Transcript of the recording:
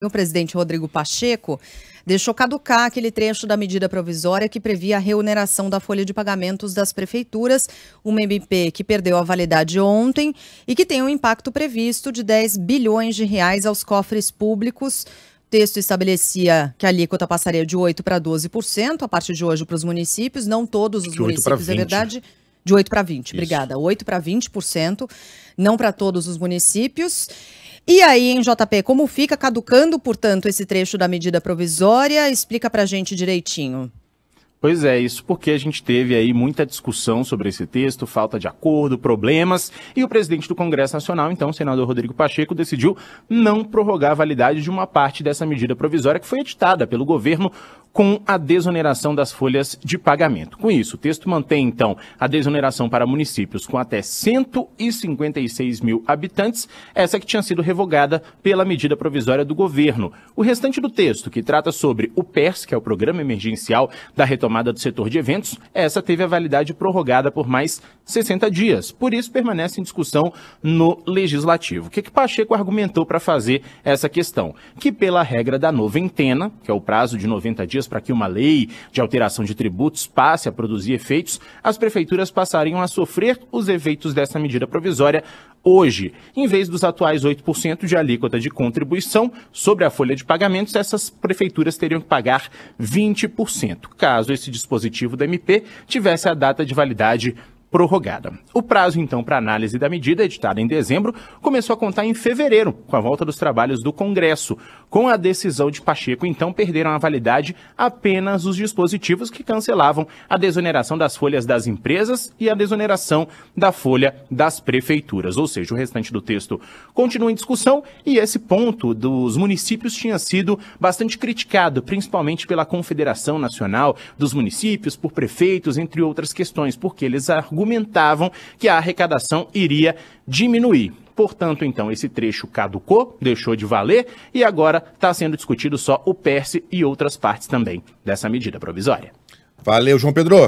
O presidente Rodrigo Pacheco deixou caducar aquele trecho da medida provisória que previa a reuneração da folha de pagamentos das prefeituras, uma MP que perdeu a validade ontem e que tem um impacto previsto de 10 bilhões de reais aos cofres públicos. O texto estabelecia que a alíquota passaria de 8% para 12% a partir de hoje para os municípios, não todos os de municípios, é verdade. De 8 para 20, Isso. obrigada. 8 para 20%, não para todos os municípios. E aí, em JP, como fica caducando, portanto, esse trecho da medida provisória? Explica para gente direitinho. Pois é, isso porque a gente teve aí muita discussão sobre esse texto, falta de acordo, problemas, e o presidente do Congresso Nacional, então, o senador Rodrigo Pacheco, decidiu não prorrogar a validade de uma parte dessa medida provisória que foi editada pelo governo com a desoneração das folhas de pagamento. Com isso, o texto mantém, então, a desoneração para municípios com até 156 mil habitantes, essa que tinha sido revogada pela medida provisória do governo. O restante do texto, que trata sobre o PERS, que é o Programa Emergencial da Retomada retomada do setor de eventos, essa teve a validade prorrogada por mais 60 dias. Por isso, permanece em discussão no Legislativo. O que, que Pacheco argumentou para fazer essa questão? Que, pela regra da noventena, que é o prazo de 90 dias para que uma lei de alteração de tributos passe a produzir efeitos, as prefeituras passariam a sofrer os efeitos dessa medida provisória hoje. Em vez dos atuais 8% de alíquota de contribuição sobre a folha de pagamentos, essas prefeituras teriam que pagar 20%. Caso esse dispositivo da MP tivesse a data de validade prorrogada. O prazo, então, para análise da medida, editada em dezembro, começou a contar em fevereiro, com a volta dos trabalhos do Congresso. Com a decisão de Pacheco, então, perderam a validade apenas os dispositivos que cancelavam a desoneração das folhas das empresas e a desoneração da folha das prefeituras. Ou seja, o restante do texto continua em discussão e esse ponto dos municípios tinha sido bastante criticado, principalmente pela Confederação Nacional dos Municípios, por prefeitos, entre outras questões, porque eles argumentam argumentavam que a arrecadação iria diminuir. Portanto, então, esse trecho caducou, deixou de valer e agora está sendo discutido só o PERSE e outras partes também dessa medida provisória. Valeu, João Pedro.